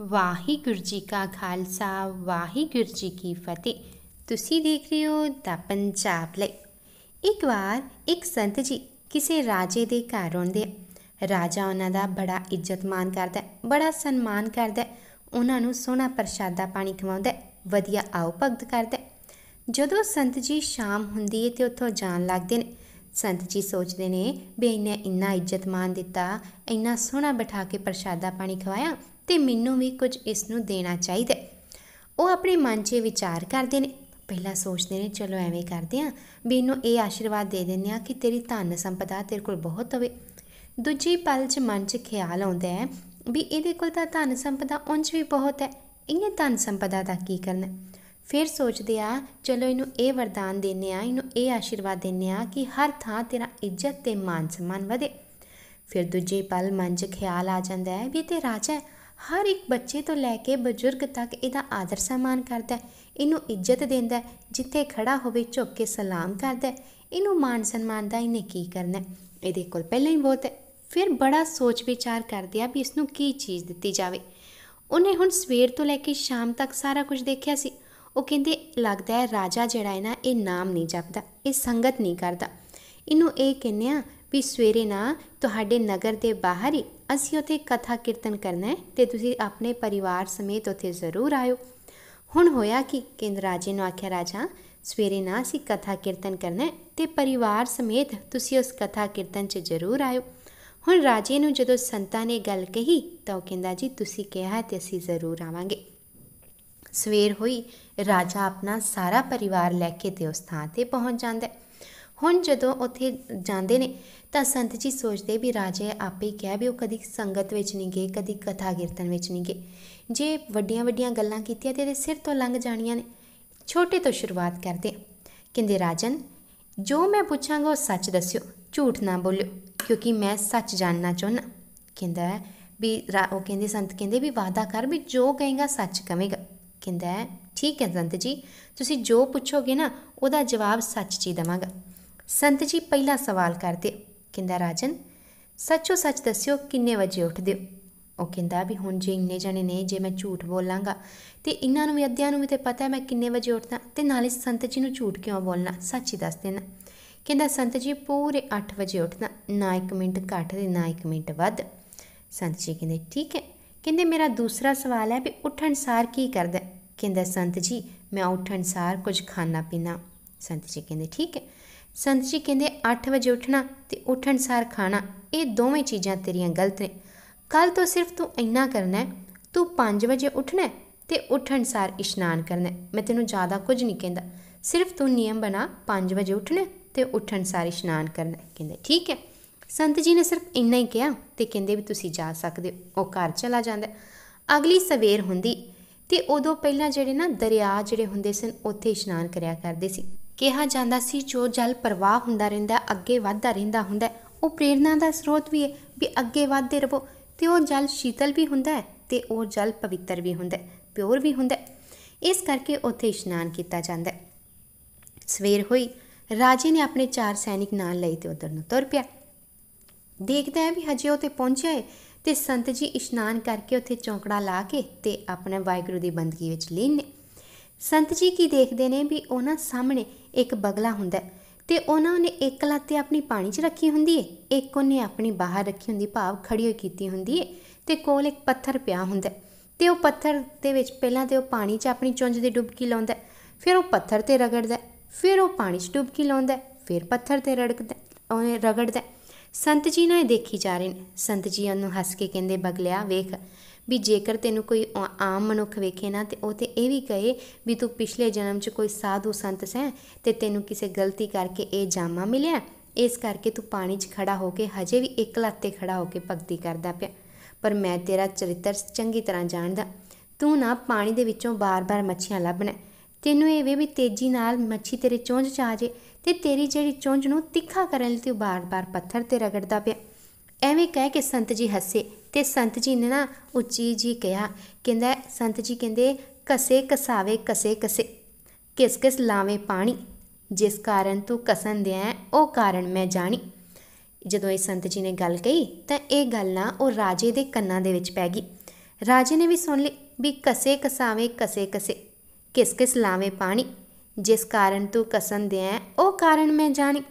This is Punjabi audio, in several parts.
ਵਾਹਿਗੁਰੂ ਜੀ ਕਾ ਖਾਲਸਾ ਵਾਹਿਗੁਰੂ ਜੀ ਕੀ ਫਤਿਹ ਤੁਸੀਂ ਦੇਖ ਰਹੇ ਹੋ ਦਾ ਪੰਜਾਬ ਲੈ ਇੱਕ ਵਾਰ ਇੱਕ ਸੰਤ ਜੀ ਕਿਸੇ ਰਾਜੇ ਦੇ ਘਰ ਆਉਂਦੇ ਰਾਜਾ ਉਹਨਾਂ ਦਾ ਬੜਾ ਇੱਜ਼ਤਮਾਨ ਕਰਦਾ ਬੜਾ ਸਨਮਾਨ ਕਰਦਾ ਉਹਨਾਂ ਨੂੰ ਸੋਹਣਾ ਪ੍ਰਸ਼ਾਦਾ ਪਾਣੀ ਖਵਾਉਂਦਾ ਵਧੀਆ ਆਉ ਭਗਤ ਕਰਦਾ ਜਦੋਂ ਸੰਤ ਜੀ ਸ਼ਾਮ ਹੁੰਦੀ ਹੈ ਤੇ ਉੱਥੋਂ ਜਾਣ ਲੱਗਦੇ ਨੇ ਸੰਤ ਜੀ ਸੋਚਦੇ ਨੇ ਬੇਨੇ ਇੰਨਾ ਇੰਨਾ ਇੱਜ਼ਤਮਾਨ ਦਿੱਤਾ ਇੰਨਾ ਸੋਹਣਾ ਬਿਠਾ ਕੇ ਪ੍ਰਸ਼ਾਦਾ ਪਾਣੀ ਖਵਾਇਆ ਤੇ ਮੈਨੂੰ ਵੀ ਕੁਝ ਇਸ ਨੂੰ ਦੇਣਾ ਚਾਹੀਦਾ ਉਹ ਆਪਣੇ ਮਨ 'ਚ ਵਿਚਾਰ ਕਰਦੇ ਨੇ ਪਹਿਲਾਂ ਸੋਚਦੇ ਨੇ ਚਲੋ ਐਵੇਂ ਕਰਦੇ ਆ ਵੀ ਇਹਨੂੰ ਇਹ ਆਸ਼ੀਰਵਾਦ ਦੇ ਦਿੰਨੇ ਆ ਕਿ ਤੇਰੀ ਧਨ ਸੰਪਦਾ ਤੇਰੇ ਕੋਲ ਬਹੁਤ ਹੋਵੇ ਦੂਜੀ ਪਲ 'ਚ ਮਨ 'ਚ ਖਿਆਲ ਆਉਂਦਾ ਹੈ ਵੀ ਇਹਦੇ ਕੋਲ ਤਾਂ ਧਨ ਸੰਪਦਾ ਉਂਝ ਵੀ ਬਹੁਤ ਹੈ ਇਹਨੇ ਧਨ ਸੰਪਦਾ ਦਾ ਕੀ ਕਰਨਾ ਫਿਰ ਸੋਚਦੇ ਆ ਚਲੋ ਇਹਨੂੰ ਇਹ ਵਰਦਾਨ ਦਿੰਨੇ ਆ ਇਹਨੂੰ ਇਹ ਆਸ਼ੀਰਵਾਦ ਦਿੰਨੇ ਆ ਕਿ ਹਰ ਥਾਂ ਤੇਰਾ ਇੱਜ਼ਤ ਤੇ ਮਾਨ ਸਨਮਾਨ ਵਧੇ ਫਿਰ ਦੂਜੇ ਪਲ ਮਨ 'ਚ ਖਿਆਲ ਆ ਜਾਂਦਾ ਹੈ ਵੀ ਤੇ ਰਾਜਾ ਹੈ ਹਰ ਇੱਕ ਬੱਚੇ ਤੋਂ ਲੈ ਕੇ ਬਜ਼ੁਰਗ ਤੱਕ ਇਹਦਾ ਆਦਰ ਸਨਮਾਨ ਕਰਦਾ ਇਹਨੂੰ ਇੱਜ਼ਤ ਦਿੰਦਾ ਜਿੱਥੇ ਖੜਾ ਹੋਵੇ ਝੁੱਕ ਕੇ ਸਲਾਮ ਕਰਦਾ ਇਹਨੂੰ ਮਾਨ ਸਨਮਾਨ ਦਾ ਇਹਨੇ ਕੀ ਕਰਨਾ ਇਹਦੇ ਕੋਲ ਪਹਿਲਾਂ ਹੀ ਬਹੁਤ ਹੈ ਫਿਰ ਬੜਾ ਸੋਚ ਵਿਚਾਰ ਕਰਦੇ ਆ ਵੀ ਇਸ ਨੂੰ ਕੀ ਚੀਜ਼ ਦਿੱਤੀ ਜਾਵੇ ਉਹਨੇ ਹੁਣ ਸਵੇਰ ਤੋਂ ਲੈ ਕੇ ਸ਼ਾਮ ਤੱਕ ਸਾਰਾ ਕੁਝ ਦੇਖਿਆ ਸੀ ਉਹ ਕਹਿੰਦੇ ਲੱਗਦਾ ਹੈ ਰਾਜਾ ਜਿਹੜਾ ਹੈ ਨਾ ਇਹ ਨਾਮ ਨਹੀਂ ਜਪਦਾ ਇਹ ਸੰਗਤ ਨਹੀਂ ਕਰਦਾ ਇਹਨੂੰ ਇਹ ਕਹਿੰਨੇ ਆ ਵੀ ਸਵੇਰੇ ਨਾ ਤੁਹਾਡੇ ਨਗਰ ਦੇ ਬਾਹਰ ਹੀ ਅਸੀਂ ਉੱਥੇ ਕਥਾ ਕੀਰਤਨ ਕਰਨਾ ਹੈ ਤੇ ਤੁਸੀਂ ਆਪਣੇ ਪਰਿਵਾਰ ਸਮੇਤ ਉੱਥੇ ਜ਼ਰੂਰ ਆਇਓ ਹੁਣ ਹੋਇਆ ਕਿ ਕੇਂਦਰ ਰਾਜੇ ਨੂੰ ਆਖਿਆ ਰਾਜਾ ਸਵੇਰੇ ਨਾ ਅਸੀਂ ਕਥਾ ਕੀਰਤਨ ਕਰਨਾ ਤੇ ਪਰਿਵਾਰ ਸਮੇਤ ਤੁਸੀਂ ਉਸ ਕਥਾ ਕੀਰਤਨ 'ਚ ਜ਼ਰੂਰ ਆਇਓ ਹੁਣ ਰਾਜੇ ਨੂੰ ਜਦੋਂ ਸੰਤਾਂ ਨੇ ਗੱਲ ਕਹੀ ਤਾਂ ਉਹ ਕਹਿੰਦਾ ਜੀ ਤੁਸੀਂ ਕਿਹਾ ਤੇ ਅਸੀਂ ਜ਼ਰੂਰ ਆਵਾਂਗੇ ਸਵੇਰ ਹੋਈ ਰਾਜਾ ਆਪਣਾ ਸਾਰਾ ਪਰਿਵਾਰ ਲੈ ਕੇ ਤੇ ਉਸ ਥਾਂ ਤੇ ਪਹੁੰਚ ਜਾਂਦਾ ਹੁਣ ਜਦੋਂ ਉੱਥੇ ਜਾਂਦੇ ਨੇ ਤਾਂ ਸੰਤ ਜੀ ਸੋਚਦੇ ਵੀ ਰਾਜੇ ਆਪੇ ਕਹਿ ਵੀ ਉਹ ਕਦੀ ਸੰਗਤ ਵਿੱਚ ਨਹੀਂ ਗਏ ਕਦੀ ਕਥਾ ਕੀਰਤਨ ਵਿੱਚ ਨਹੀਂ ਗਏ ਜੇ ਵੱਡੀਆਂ ਵੱਡੀਆਂ ਗੱਲਾਂ ਕੀਤੀਆਂ ਤੇ ਇਹਦੇ ਸਿਰ ਤੋਂ ਲੰਘ ਜਾਣੀਆਂ ਨੇ ਛੋਟੇ ਤੋਂ ਸ਼ੁਰੂਆਤ ਕਰਦੇ ਕਹਿੰਦੇ ਰਾਜਨ ਜੋ ਮੈਂ ਪੁੱਛਾਂਗਾ ਉਹ ਸੱਚ ਦੱਸਿਓ ਝੂਠ ਨਾ ਬੋਲਿਓ ਕਿਉਂਕਿ ਮੈਂ ਸੱਚ ਜਾਣਨਾ ਚਾਹੁੰਨਾ ਕਹਿੰਦਾ ਵੀ ਉਹ ਕਹਿੰਦੇ ਸੰਤ ਕਹਿੰਦੇ ਵੀ ਵਾਦਾ ਕਰ ਵੀ ਜੋ ਕਹੇਗਾ ਸੱਚ ਕਵੇਗਾ ਕਹਿੰਦਾ ਠੀਕ ਹੈ ਸੰਤ ਜੀ ਤੁਸੀਂ ਜੋ ਪੁੱਛੋਗੇ ਨਾ ਉਹਦਾ ਜਵਾਬ ਸੱਚ ਹੀ ਦਵਾਂਗਾ ਸੰਤ ਜੀ ਪਹਿਲਾ ਸਵਾਲ ਕਰਦੇ ਕਹਿੰਦਾ ਰਾਜਨ ਸੱਚੋ ਸੱਚ ਦੱਸਿਓ ਕਿੰਨੇ ਵਜੇ ਉੱਠਦੇ ਹੋ ਉਹ ਕਹਿੰਦਾ ਵੀ ਹੁਣ ਜੇ ਇੰਨੇ ਜਣੇ ਨੇ ਜੇ ਮੈਂ ਝੂਠ ਬੋਲਾਂਗਾ ਤੇ ਇਹਨਾਂ ਨੂੰ ਵੀ ਅੱਧਿਆਂ ਨੂੰ ਵੀ ਤੇ ਪਤਾ ਹੈ ਮੈਂ ਕਿੰਨੇ ਵਜੇ ਉੱਠਦਾ ਤੇ ਨਾਲੇ ਸੰਤ ਜੀ ਨੂੰ ਝੂਠ ਕਿਉਂ ਬੋਲਣਾ ਸੱਚ ਹੀ ਦੱਸ ਦੇਣਾ ਕਹਿੰਦਾ ਸੰਤ ਜੀ ਪੂਰੇ 8 ਵਜੇ ਉੱਠਦਾ ਨਾ 1 ਮਿੰਟ ਘੱਟ ਤੇ ਨਾ 1 ਮਿੰਟ ਵੱਧ ਸੰਤ ਜੀ ਕਹਿੰਦੇ ਠੀਕ ਹੈ ਕਹਿੰਦੇ ਮੇਰਾ ਦੂਸਰਾ ਸਵਾਲ ਹੈ ਵੀ ਉੱਠਣ ਸਾਰ ਕੀ ਕਰਦਾ ਕਹਿੰਦਾ ਸੰਤ ਜੀ ਮੈਂ ਉੱਠਣ ਸਾਰ ਕੁਝ ਖਾਣਾ ਪੀਣਾ ਸੰਤ ਜੀ ਕਹਿੰਦੇ ਠੀਕ ਹੈ ਸੰਤ ਜੀ ਕਹਿੰਦੇ 8 ਵਜੇ ਉੱਠਣਾ ਤੇ ਉੱਠਣ ਸਾਰ ਖਾਣਾ ਇਹ ਦੋਵੇਂ ਚੀਜ਼ਾਂ ਤੇਰੀਆਂ ਗਲਤ ਨੇ ਕੱਲ ਤੋਂ ਸਿਰਫ ਤੂੰ ਇੰਨਾ ਕਰਨਾ ਹੈ ਤੂੰ 5 ਵਜੇ ਉੱਠਣਾ ਤੇ ਉੱਠਣ ਸਾਰ ਇਸ਼ਨਾਨ ਕਰਨਾ ਮੈਂ ਤੈਨੂੰ ਜ਼ਿਆਦਾ ਕੁਝ ਨਹੀਂ ਕਹਿੰਦਾ ਸਿਰਫ ਤੂੰ ਨਿਯਮ ਬਣਾ 5 ਵਜੇ ਉੱਠਣਾ ਤੇ ਉੱਠਣ ਸਾਰ ਇਸ਼ਨਾਨ ਕਰਨਾ ਕਹਿੰਦੇ ਠੀਕ ਹੈ ਸੰਤ ਜੀ ਨੇ ਸਿਰਫ ਇੰਨਾ ਹੀ ਕਿਹਾ ਤੇ ਕਹਿੰਦੇ ਵੀ ਤੁਸੀਂ ਜਾ ਸਕਦੇ ਹੋ ਉਹ ਘਰ ਚਲਾ ਜਾਂਦਾ ਅਗਲੀ ਸਵੇਰ ਹੁੰਦੀ ਤੇ ਉਦੋਂ ਪਹਿਲਾਂ ਜਿਹੜੇ ਨਾ ਦਰਿਆ ਜਿਹੜੇ ਹੁੰਦੇ ਸਨ ਉੱਥੇ ਇਸ਼ਨਾਨ ਕਰਿਆ ਕਰਦੇ ਸੀ ਕਿਹਾ ਜਾਂਦਾ ਸੀ ਜੋ ਜਲ ਪ੍ਰਵਾਹ ਹੁੰਦਾ ਰਹਿੰਦਾ ਅੱਗੇ ਵੱਧਦਾ ਰਹਿੰਦਾ ਹੁੰਦਾ ਉਹ ਪ੍ਰੇਰਣਾ ਦਾ ਸਰੋਤ ਵੀ ਹੈ ਵੀ ਅੱਗੇ ਵੱਧਦੇ ਰਹੋ ਤੇ ਉਹ ਜਲ ਸ਼ੀਤਲ ਵੀ ਹੁੰਦਾ ਹੈ ਤੇ ਉਹ ਜਲ ਪਵਿੱਤਰ ਵੀ ਹੁੰਦਾ ਹੈ ਪਿਓਰ ਵੀ ਹੁੰਦਾ ਇਸ ਕਰਕੇ ਉੱਥੇ ਇਸ਼ਨਾਨ ਕੀਤਾ ਜਾਂਦਾ ਸਵੇਰ ਹੋਈ ਰਾਜੇ ਨੇ ਆਪਣੇ ਚਾਰ ਸੈਨਿਕ ਨਾਲ ਲਈ ਤੇ ਉਧਰ ਨੂੰ ਤੁਰ ਪਿਆ ਦੇਖਦਾ ਹੈ ਵੀ ਹਜੇ ਉਹ ਤੇ ਪਹੁੰਚਿਆ ਹੈ ਤੇ ਸੰਤ ਜੀ ਇਸ਼ਨਾਨ ਕਰਕੇ ਉੱਥੇ ਚੌਂਕੜਾ ਲਾ ਕੇ ਤੇ ਆਪਣੇ ਵਾਹਿਗੁਰੂ ਦੀ ਬੰਦਗੀ ਵਿੱਚ ਲੀਨ ਨੇ ਸੰਤ ਜੀ ਕੀ ਦੇਖਦੇ ਨੇ ਵੀ ਉਹਨਾਂ ਸਾਹਮਣੇ ਇੱਕ ਬਗਲਾ ਹੁੰਦਾ ਤੇ ਉਹਨਾਂ ਨੇ ਇੱਕ ਲੱਤ ਤੇ ਆਪਣੀ ਪਾਣੀ 'ਚ ਰੱਖੀ ਹੁੰਦੀ ਏ ਇੱਕ ਉਹਨੇ ਆਪਣੀ ਬਾਹਰ ਰੱਖੀ ਹੁੰਦੀ ਭਾਵ ਖੜੀ ਹੋਈ ਕੀਤੀ ਹੁੰਦੀ ਏ ਤੇ ਕੋਲ ਇੱਕ ਪੱਥਰ ਪਿਆ ਹੁੰਦਾ ਤੇ ਉਹ ਪੱਥਰ ਦੇ ਵਿੱਚ ਪਹਿਲਾਂ ਤੇ ਉਹ ਪਾਣੀ 'ਚ ਆਪਣੀ ਚੁੰਝ ਦੀ ਡੁਬਕੀ ਲਾਉਂਦਾ ਫਿਰ ਉਹ ਪੱਥਰ ਤੇ ਰਗੜਦਾ ਫਿਰ ਉਹ ਪਾਣੀ 'ਚ ਡੁਬਕੀ ਲਾਉਂਦਾ ਫਿਰ ਪੱਥਰ ਤੇ ਰੜਕਦਾ ਉਹਨੇ ਰਗੜਦਾ ਸੰਤ ਜੀ ਨੇ ਦੇਖੀ ਜਾ ਰਹੇ ਨੇ ਸੰਤ ਜੀ ਉਹਨੂੰ ਹੱਸ ਕੇ ਕਹਿੰਦੇ ਬਗਲਿਆ ਵੇਖ ਵੀ ਜੇਕਰ ਤੈਨੂੰ ਕੋਈ ਆਮ ਮਨੁੱਖ ਵੇਖੇ ਨਾ ਤੇ ਉਹ ਤੇ ਇਹ ਵੀ ਕਹੇ ਵੀ ਤੂੰ ਪਿਛਲੇ ਜਨਮ 'ਚ ਕੋਈ ਸਾਧੂ ਸੰਤ ਸੈਂ ਤੇ ਤੈਨੂੰ ਕਿਸੇ ਗਲਤੀ ਕਰਕੇ ਇਹ ਜਾਮਾ ਮਿਲਿਆ ਇਸ ਕਰਕੇ ਤੂੰ ਪਾਣੀ 'ਚ ਖੜਾ ਹੋ ਕੇ ਹਜੇ ਵੀ ਇੱਕ ਲੱਤੇ ਤੇ ਖੜਾ ਹੋ ਕੇ ਭਗਤੀ ਕਰਦਾ ਪਿਆ ਪਰ ਮੈਂ ਤੇਰਾ ਚਰਿੱਤਰ ਚੰਗੀ ਤਰ੍ਹਾਂ ਜਾਣਦਾ ਤੂੰ ਨਾ ਪਾਣੀ ਦੇ ਵਿੱਚੋਂ ਬਾਰ-ਬਾਰ ਮੱਛੀਆਂ ਲੱਭਣਾ ਤੈਨੂੰ ਇਹ ਵੀ ਤੇਜ਼ੀ ਨਾਲ ਮੱਛੀ ਤੇਰੇ ਚੁੰਝ 'ਚ ਆ ਜੇ ਤੇ ਤੇਰੀ ਜਿਹੜੀ ਚੁੰਝ ਨੂੰ ਤਿੱਖਾ ਕਰਨ ਲਈ ਤੂੰ ਬਾਰ-ਬਾਰ ਪੱਥਰ ਤੇ ਰਗੜਦਾ ਪਿਆ ਐਵੇਂ ਕਹਿ ਕੇ ਸੰਤ ਜੀ ਹੱਸੇ ਤੇ ਸੰਤ ਜੀ ਨੇ ਨਾ ਉੱਚੀ ਜੀ ਕਿਹਾ ਕਹਿੰਦਾ ਸੰਤ ਜੀ ਕਹਿੰਦੇ ਕਸੇ ਕਸਾਵੇ ਕਸੇ ਕਸੇ ਕਿਸ ਕਿਸ ਲਾਵੇਂ ਪਾਣੀ ਜਿਸ ਕਾਰਨ ਤੂੰ ਕਸਨ ਦਿਆ ਉਹ ਕਾਰਨ ਮੈਂ ਜਾਣੀ ਜਦੋਂ ਇਹ ਸੰਤ ਜੀ ਨੇ ਗੱਲ ਕਹੀ ਤਾਂ ਇਹ ਗੱਲ ਨਾ ਉਹ ਰਾਜੇ ਦੇ ਕੰਨਾਂ ਦੇ ਵਿੱਚ ਪੈ ਗਈ ਰਾਜੇ ਨੇ ਵੀ ਸੁਣ ਲਈ ਵੀ ਕਸੇ ਕਸਾਵੇ ਕਸੇ ਕਸੇ ਕਿਸ ਕਿਸ ਲਾਵੇਂ ਪਾਣੀ ਜਿਸ ਕਾਰਨ ਤੂੰ ਕਸਨ ਦਿਆ ਉਹ ਕਾਰਨ ਮੈਂ ਜਾਣੀ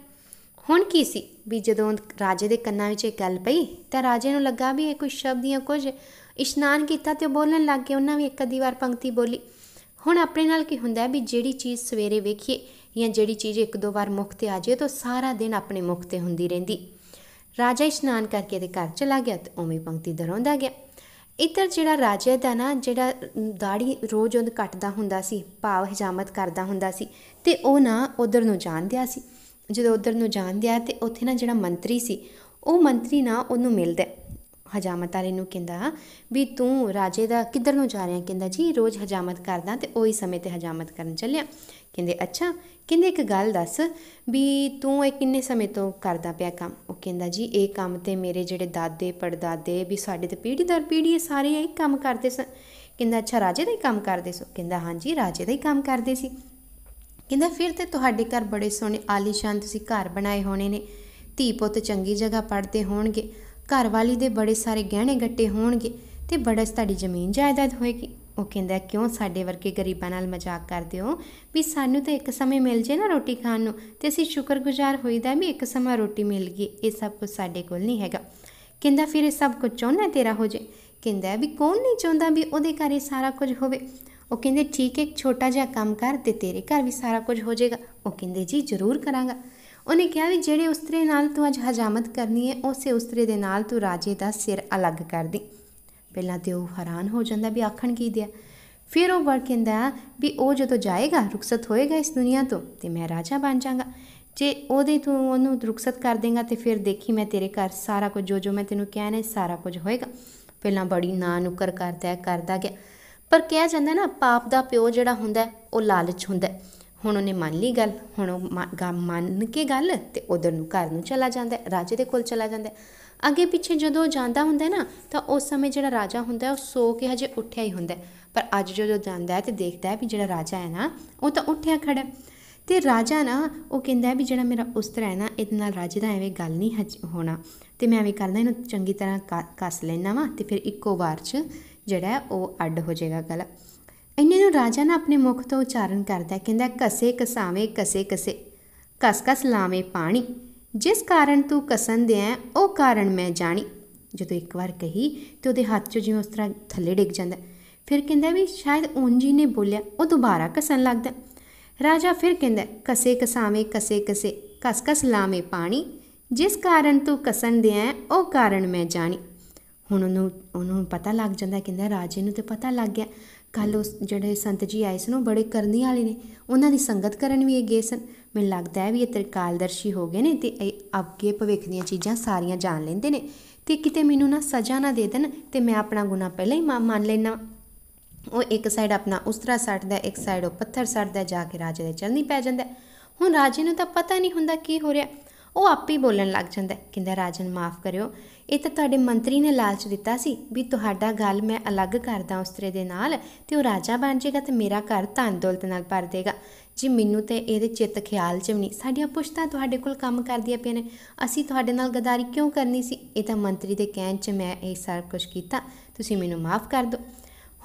ਹੁਣ ਕੀ ਸੀ ਵੀ ਜਦੋਂ ਰਾਜੇ ਦੇ ਕੰਨਾਂ ਵਿੱਚ ਇਹ ਗੱਲ ਪਈ ਤਾਂ ਰਾਜੇ ਨੂੰ ਲੱਗਾ ਵੀ ਇਹ ਕੋਈ ਸ਼ਬਦ ਜਾਂ ਕੁਝ ਇਸ਼ਨਾਨ ਕੀਤਾ ਤੇ ਬੋਲਣ ਲੱਗ ਗਏ ਉਹਨਾਂ ਵੀ ਇੱਕ ਅੱਧੀ ਵਾਰ ਪੰਕਤੀ ਬੋਲੀ ਹੁਣ ਆਪਣੇ ਨਾਲ ਕੀ ਹੁੰਦਾ ਵੀ ਜਿਹੜੀ ਚੀਜ਼ ਸਵੇਰੇ ਵੇਖੀਏ ਜਾਂ ਜਿਹੜੀ ਚੀਜ਼ ਇੱਕ ਦੋ ਵਾਰ ਮੁਖ ਤੇ ਆ ਜਾਏ ਤਾਂ ਸਾਰਾ ਦਿਨ ਆਪਣੇ ਮੁਖ ਤੇ ਹੁੰਦੀ ਰਹਿੰਦੀ ਰਾਜਾ ਇਸ਼ਨਾਨ ਕਰਕੇ ਤੇ ਘਰ ਚਲਾ ਗਿਆ ਤੇ ਉਵੇਂ ਪੰਕਤੀ ਦਰੋਂਦਾ ਗਿਆ ਇੱਧਰ ਜਿਹੜਾ ਰਾਜੇ ਦਾ ਨਾ ਜਿਹੜਾ ਦਾੜੀ ਰੋਜ਼ ਉਹਨ ਕੱਟਦਾ ਹੁੰਦਾ ਸੀ ਭਾਵ ਹਜਾਮਤ ਕਰਦਾ ਹੁੰਦਾ ਸੀ ਤੇ ਉਹ ਨਾ ਉਧਰ ਨੂੰ ਜਾਣ ਦਿਆ ਸੀ ਜਦੋਂ ਉਧਰ ਨੂੰ ਜਾਂਦੇ ਆ ਤੇ ਉੱਥੇ ਨਾ ਜਿਹੜਾ ਮੰਤਰੀ ਸੀ ਉਹ ਮੰਤਰੀ ਨਾ ਉਹਨੂੰ ਮਿਲਦਾ ਹਜਾਮਤ ਵਾਲੇ ਨੂੰ ਕਹਿੰਦਾ ਵੀ ਤੂੰ ਰਾਜੇ ਦਾ ਕਿੱਧਰ ਨੂੰ ਜਾ ਰਿਹਾ ਕਹਿੰਦਾ ਜੀ ਰੋਜ਼ ਹਜਾਮਤ ਕਰਦਾ ਤੇ ਉਹੀ ਸਮੇਂ ਤੇ ਹਜਾਮਤ ਕਰਨ ਚੱਲਿਆ ਕਹਿੰਦੇ ਅੱਛਾ ਕਹਿੰਦੇ ਇੱਕ ਗੱਲ ਦੱਸ ਵੀ ਤੂੰ ਇਹ ਕਿੰਨੇ ਸਮੇਂ ਤੋਂ ਕਰਦਾ ਪਿਆ ਕੰਮ ਉਹ ਕਹਿੰਦਾ ਜੀ ਇਹ ਕੰਮ ਤੇ ਮੇਰੇ ਜਿਹੜੇ ਦਾਦੇ ਪੜਦਾਦੇ ਵੀ ਸਾਡੇ ਤੇ ਪੀੜ੍ਹੀ ਦਰ ਪੀੜ੍ਹੀ ਇਹ ਸਾਰੇ ਇਹ ਕੰਮ ਕਰਦੇ ਸਨ ਕਹਿੰਦਾ ਅੱਛਾ ਰਾਜੇ ਦਾ ਹੀ ਕੰਮ ਕਰਦੇ ਸੋ ਕਹਿੰਦਾ ਹਾਂਜੀ ਰਾਜੇ ਦਾ ਹੀ ਕੰਮ ਕਰਦੇ ਸੀ ਕਹਿੰਦਾ ਫਿਰ ਤੇ ਤੁਹਾਡੇ ਘਰ ਬੜੇ ਸੋਹਣੇ ਆਲੀਸ਼ਾਨ ਤੁਸੀਂ ਘਰ ਬਣਾਏ ਹੋਣੇ ਨੇ ਧੀ ਪੁੱਤ ਚੰਗੀ ਜਗ੍ਹਾ ਪੜਦੇ ਹੋਣਗੇ ਘਰ ਵਾਲੀ ਦੇ ਬੜੇ ਸਾਰੇ ਗਹਿਣੇ ਗੱਟੇ ਹੋਣਗੇ ਤੇ ਬੜਾ ਤੁਹਾਡੀ ਜ਼ਮੀਨ ਜਾਇਦਾਦ ਹੋਏਗੀ ਉਹ ਕਹਿੰਦਾ ਕਿਉਂ ਸਾਡੇ ਵਰਗੇ ਗਰੀਬਾਂ ਨਾਲ ਮਜ਼ਾਕ ਕਰਦੇ ਹੋ ਵੀ ਸਾਨੂੰ ਤਾਂ ਇੱਕ ਸਮੇਂ ਮਿਲ ਜੇ ਨਾ ਰੋਟੀ ਖਾਣ ਨੂੰ ਤੇ ਅਸੀਂ ਸ਼ੁਕਰਗੁਜ਼ਾਰ ਹੋਈਦਾ ਵੀ ਇੱਕ ਸਮਾਂ ਰੋਟੀ ਮਿਲ ਗਈ ਇਹ ਸਭ ਕੁਝ ਸਾਡੇ ਕੋਲ ਨਹੀਂ ਹੈਗਾ ਕਹਿੰਦਾ ਫਿਰ ਇਹ ਸਭ ਕੁਝ ਚਾਹੁੰਦਾ ਤੇਰਾ ਹੋ ਜੇ ਕਹਿੰਦਾ ਵੀ ਕੌਣ ਨਹੀਂ ਚਾਹੁੰਦਾ ਵੀ ਉਹਦੇ ਘਰੇ ਸਾਰਾ ਕੁਝ ਹੋਵੇ ਉਹ ਕਹਿੰਦੇ ਠੀਕ ਇੱਕ ਛੋਟਾ ਜਿਹਾ ਕੰਮ ਕਰ ਤੇ ਤੇਰੇ ਘਰ ਵੀ ਸਾਰਾ ਕੁਝ ਹੋ ਜਾਏਗਾ ਉਹ ਕਹਿੰਦੇ ਜੀ ਜ਼ਰੂਰ ਕਰਾਂਗਾ ਉਹਨੇ ਕਿਹਾ ਵੀ ਜਿਹੜੇ ਉਸਤਰੇ ਨਾਲ ਤੂੰ ਅੱਜ ਹਜਾਮਤ ਕਰਨੀ ਹੈ ਉਸੇ ਉਸਤਰੇ ਦੇ ਨਾਲ ਤੂੰ ਰਾਜੇ ਦਾ ਸਿਰ ਅਲੱਗ ਕਰ ਦੇ ਪਹਿਲਾਂ ਤੇ ਉਹ ਹੈਰਾਨ ਹੋ ਜਾਂਦਾ ਵੀ ਆਖਣ ਕੀ ਦਿਆ ਫਿਰ ਉਹ ਵਰ ਕਹਿੰਦਾ ਵੀ ਉਹ ਜਦੋਂ ਜਾਏਗਾ ਰੁਖਸਤ ਹੋਏਗਾ ਇਸ ਦੁਨੀਆ ਤੋਂ ਤੇ ਮੈਂ ਰਾਜਾ ਬਣ ਜਾਗਾ ਜੇ ਉਹਦੇ ਤੂੰ ਉਹਨੂੰ ਰੁਖਸਤ ਕਰ ਦੇਗਾ ਤੇ ਫਿਰ ਦੇਖੀ ਮੈਂ ਤੇਰੇ ਘਰ ਸਾਰਾ ਕੁਝ ਜੋ ਜੋ ਮੈਂ ਤੈਨੂੰ ਕਹਿਣਾ ਹੈ ਸਾਰਾ ਕੁਝ ਹੋਏਗਾ ਪਹਿਲਾਂ ਬੜੀ ਨਾਨੁਕਰ ਕਰਦਾ ਕਰਦਾ ਗਿਆ ਪਰ ਕਿਹਾ ਜਾਂਦਾ ਨਾ ਪਾਪ ਦਾ ਪਿਓ ਜਿਹੜਾ ਹੁੰਦਾ ਉਹ ਲਾਲਚ ਹੁੰਦਾ ਹੁਣ ਉਹਨੇ ਮੰਨ ਲਈ ਗੱਲ ਹੁਣ ਉਹ ਮੰਨ ਕੇ ਗੱਲ ਤੇ ਉਧਰ ਨੂੰ ਘਰ ਨੂੰ ਚਲਾ ਜਾਂਦਾ ਰਾਜੇ ਦੇ ਕੋਲ ਚਲਾ ਜਾਂਦਾ ਅੱਗੇ ਪਿੱਛੇ ਜਦੋਂ ਜਾਂਦਾ ਹੁੰਦਾ ਨਾ ਤਾਂ ਉਸ ਸਮੇਂ ਜਿਹੜਾ ਰਾਜਾ ਹੁੰਦਾ ਉਹ ਸੋ ਕੇ ਹਜੇ ਉੱਠਿਆ ਹੀ ਹੁੰਦਾ ਪਰ ਅੱਜ ਜਦੋਂ ਜਾਂਦਾ ਹੈ ਤੇ ਦੇਖਦਾ ਹੈ ਵੀ ਜਿਹੜਾ ਰਾਜਾ ਹੈ ਨਾ ਉਹ ਤਾਂ ਉੱਠਿਆ ਖੜਾ ਤੇ ਰਾਜਾ ਨਾ ਉਹ ਕਹਿੰਦਾ ਵੀ ਜਿਹੜਾ ਮੇਰਾ ਉਸਤਰ ਹੈ ਨਾ ਇਹਦੇ ਨਾਲ ਰਾਜੇ ਦਾ ਐਵੇਂ ਗੱਲ ਨਹੀਂ ਹੋਣਾ ਤੇ ਮੈਂ ਐਵੇਂ ਕਰਦਾ ਇਹਨੂੰ ਚੰਗੀ ਤਰ੍ਹਾਂ ਕੱਸ ਲੈਣਾ ਵਾ ਤੇ ਫਿਰ ਇੱਕੋ ਵਾਰ 'ਚ ਜਿਹੜਾ ਉਹ ਅੱਡ ਹੋ ਜਾਏਗਾ ਗੱਲ ਇੰਨੇ ਨੂੰ ਰਾਜਾ ਨਾ ਆਪਣੇ ਮੁਖ ਤੋਂ ਉਚਾਰਨ ਕਰਦਾ ਕਹਿੰਦਾ ਕਸੇ ਕਸਾਵੇਂ ਕਸੇ ਕਸੇ ਕਸ ਕਸ ਲਾਵੇਂ ਪਾਣੀ ਜਿਸ ਕਾਰਨ ਤੂੰ ਕਸਨ ਦਿਆ ਉਹ ਕਾਰਨ ਮੈਂ ਜਾਣੀ ਜਦੋਂ ਇੱਕ ਵਾਰ ਕਹੀ ਤੇ ਉਹਦੇ ਹੱਥ 'ਚ ਜਿਵੇਂ ਉਸ ਤਰ੍ਹਾਂ ਥੱਲੇ ਡਿੱਗ ਜਾਂਦਾ ਫਿਰ ਕਹਿੰਦਾ ਵੀ ਸ਼ਾਇਦ ਉਂਜੀ ਨੇ ਬੋਲਿਆ ਉਹ ਦੁਬਾਰਾ ਕਸਨ ਲੱਗਦਾ ਰਾਜਾ ਫਿਰ ਕਹਿੰਦਾ ਕਸੇ ਕਸਾਵੇਂ ਕਸੇ ਕਸੇ ਕਸ ਕਸ ਲਾਵੇਂ ਪਾਣੀ ਜਿਸ ਕਾਰਨ ਤੂੰ ਕਸਨ ਦਿਆ ਉਹ ਕਾਰਨ ਮੈਂ ਜਾਣੀ ਹੁਣ ਉਹਨੂੰ ਉਹਨੂੰ ਪਤਾ ਲੱਗ ਜਾਂਦਾ ਕਹਿੰਦਾ ਰਾਜੇ ਨੂੰ ਤੇ ਪਤਾ ਲੱਗ ਗਿਆ ਕੱਲ ਉਸ ਜਿਹੜੇ ਸੰਤ ਜੀ ਆਏ ਸਨ ਉਹ ਬੜੇ ਕਰਨੀ ਵਾਲੇ ਨੇ ਉਹਨਾਂ ਦੀ ਸੰਗਤ ਕਰਨ ਵੀ ਇਹ ਗਏ ਸਨ ਮੈਨੂੰ ਲੱਗਦਾ ਹੈ ਵੀ ਇਹ ਤ੍ਰਿਕਾਲਦਰਸ਼ੀ ਹੋ ਗਏ ਨੇ ਤੇ ਇਹ ਅੱਗੇ ਭਵਿੱਖ ਦੀਆਂ ਚੀਜ਼ਾਂ ਸਾਰੀਆਂ ਜਾਣ ਲੈਂਦੇ ਨੇ ਤੇ ਕਿਤੇ ਮੈਨੂੰ ਨਾ ਸਜ਼ਾ ਨਾ ਦੇ ਦੇਣ ਤੇ ਮੈਂ ਆਪਣਾ ਗੁਨਾਹ ਪਹਿਲਾਂ ਹੀ ਮੰਨ ਲੈਣਾ ਉਹ ਇੱਕ ਸਾਈਡ ਆਪਣਾ ਉਸਤਰਾ ਸੱਟਦਾ ਇੱਕ ਸਾਈਡ ਉਹ ਪੱਥਰ ਸੱਟਦਾ ਜਾ ਕੇ ਰਾਜੇ ਦੇ ਚਲਨੀ ਪੈ ਜਾਂਦਾ ਹੁਣ ਰਾਜੇ ਨੂੰ ਤਾਂ ਪਤਾ ਨਹੀਂ ਹੁੰਦਾ ਕੀ ਹੋ ਰਿਹਾ ਉਹ ਆਪ ਹੀ ਬੋਲਣ ਲੱਗ ਜਾਂਦਾ ਕਹਿੰਦਾ ਰਾਜਨ ਮਾਫ ਕਰਿਓ ਇਹ ਤਾਂ ਤੁਹਾਡੇ ਮੰਤਰੀ ਨੇ ਲਾਲਚ ਦਿੱਤਾ ਸੀ ਵੀ ਤੁਹਾਡਾ ਗੱਲ ਮੈਂ ਅਲੱਗ ਕਰਦਾ ਉਸਤਰੇ ਦੇ ਨਾਲ ਤੇ ਉਹ ਰਾਜਾ ਬਣ ਜਾਏਗਾ ਤੇ ਮੇਰਾ ਘਰ ਧਨ ਦੌਲਤ ਨਾਲ ਭਰ ਦੇਗਾ ਜੀ ਮੈਨੂੰ ਤੇ ਇਹਦੇ ਚਿੱਤ ਖਿਆਲ ਚ ਵੀ ਨਹੀਂ ਸਾਡੀਆਂ ਪੁਸ਼ਤਾ ਤੁਹਾਡੇ ਕੋਲ ਕੰਮ ਕਰਦੀਆਂ ਪਈਆਂ ਨੇ ਅਸੀਂ ਤੁਹਾਡੇ ਨਾਲ ਗਦਾਰੀ ਕਿਉਂ ਕਰਨੀ ਸੀ ਇਹ ਤਾਂ ਮੰਤਰੀ ਦੇ ਕਹਿਣ ਚ ਮੈਂ ਇਹ ਸਭ ਕੁਝ ਕੀਤਾ ਤੁਸੀਂ ਮੈਨੂੰ ਮਾਫ ਕਰ ਦਿਓ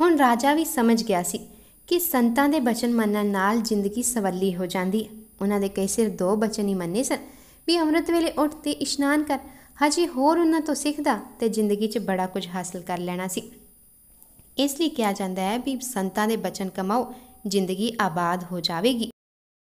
ਹੁਣ ਰਾਜਾ ਵੀ ਸਮਝ ਗਿਆ ਸੀ ਕਿ ਸੰਤਾਂ ਦੇ ਬਚਨ ਮੰਨਣ ਨਾਲ ਜ਼ਿੰਦਗੀ ਸਵੱਲੀ ਹੋ ਜਾਂਦੀ ਉਹਨਾਂ ਦੇ ਕਈ ਸਿਰ ਦੋ ਬਚਨ ਹੀ ਮੰਨੇ ਸਨ ਵੀ ਅੰਮ੍ਰਿਤ ਵੇਲੇ ਉੱਠ ਤੇ ਇਸ਼ਨਾਨ ਕਰ ਹਜੇ ਹੋਰ ਉਹਨਾਂ ਤੋਂ ਸਿੱਖਦਾ ਤੇ ਜ਼ਿੰਦਗੀ 'ਚ ਬੜਾ ਕੁਝ ਹਾਸਲ ਕਰ ਲੈਣਾ ਸੀ ਇਸ ਲਈ ਕਿਹਾ ਜਾਂਦਾ ਹੈ ਵੀ ਸੰਤਾਂ ਦੇ ਬਚਨ ਕਮਾਓ ਜ਼ਿੰਦਗੀ ਆਬਾਦ ਹੋ ਜਾਵੇਗੀ